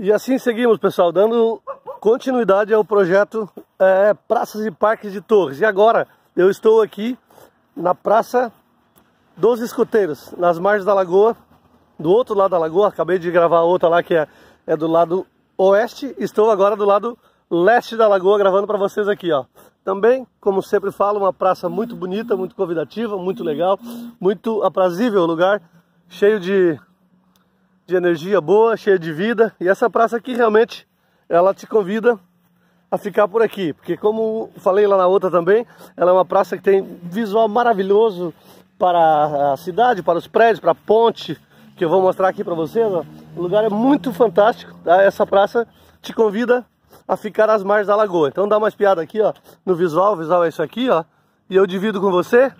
E assim seguimos, pessoal, dando continuidade ao projeto é, Praças e Parques de Torres. E agora eu estou aqui na Praça dos Escuteiros, nas margens da lagoa, do outro lado da lagoa. Acabei de gravar outra lá que é, é do lado oeste. Estou agora do lado leste da lagoa gravando para vocês aqui, ó. Também, como sempre falo, uma praça muito bonita, muito convidativa, muito legal, muito aprazível o lugar, cheio de de energia boa, cheia de vida. E essa praça aqui realmente ela te convida a ficar por aqui, porque como falei lá na outra também, ela é uma praça que tem visual maravilhoso para a cidade, para os prédios, para a ponte, que eu vou mostrar aqui para vocês. Ó. O lugar é muito fantástico, tá? essa praça te convida a ficar às margens da lagoa. Então dá uma espiada aqui ó, no visual, o visual é isso aqui, ó, e eu divido com você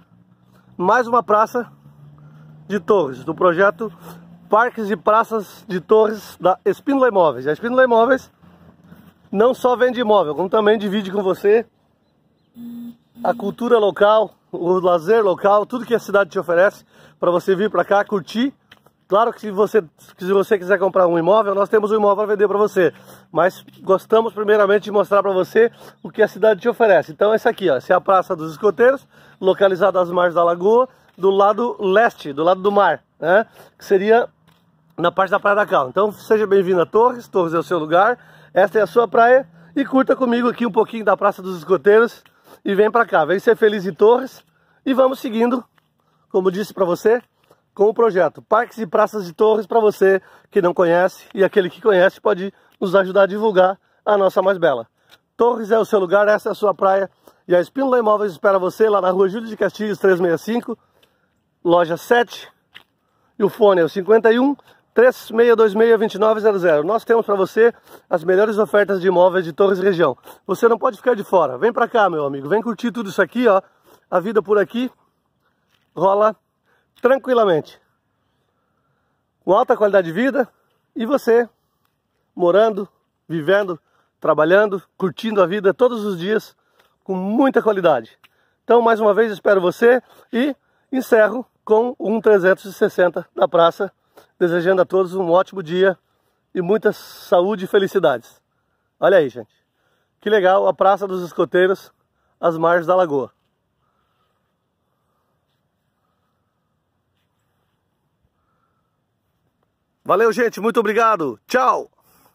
mais uma praça de Torres, do projeto parques e praças de torres da Espíndola Imóveis. A Espíndola Imóveis não só vende imóvel, como também divide com você a cultura local, o lazer local, tudo que a cidade te oferece para você vir para cá curtir. Claro que se você, se você quiser comprar um imóvel, nós temos um imóvel para vender para você. Mas gostamos primeiramente de mostrar para você o que a cidade te oferece. Então essa aqui, ó, essa é a Praça dos Escoteiros, localizada às margens da lagoa, do lado leste, do lado do mar, né? Que seria na parte da Praia da Cal. Então seja bem-vindo a Torres, Torres é o seu lugar, esta é a sua praia e curta comigo aqui um pouquinho da Praça dos Escoteiros e vem para cá, vem ser feliz em Torres e vamos seguindo, como disse para você, com o projeto Parques e Praças de Torres para você que não conhece e aquele que conhece pode nos ajudar a divulgar a nossa mais bela. Torres é o seu lugar, essa é a sua praia e a Espíndola Imóveis espera você lá na rua Júlio de Castilhos 365, loja 7 e o fone é o 51 36262900. Nós temos para você as melhores ofertas de imóveis de Torres região. Você não pode ficar de fora. Vem para cá, meu amigo. Vem curtir tudo isso aqui, ó. A vida por aqui rola tranquilamente. Com alta qualidade de vida e você morando, vivendo, trabalhando, curtindo a vida todos os dias com muita qualidade. Então, mais uma vez, espero você e encerro com um 360 da praça desejando a todos um ótimo dia e muita saúde e felicidades. Olha aí, gente. Que legal a Praça dos Escoteiros, às margens da lagoa. Valeu, gente. Muito obrigado. Tchau.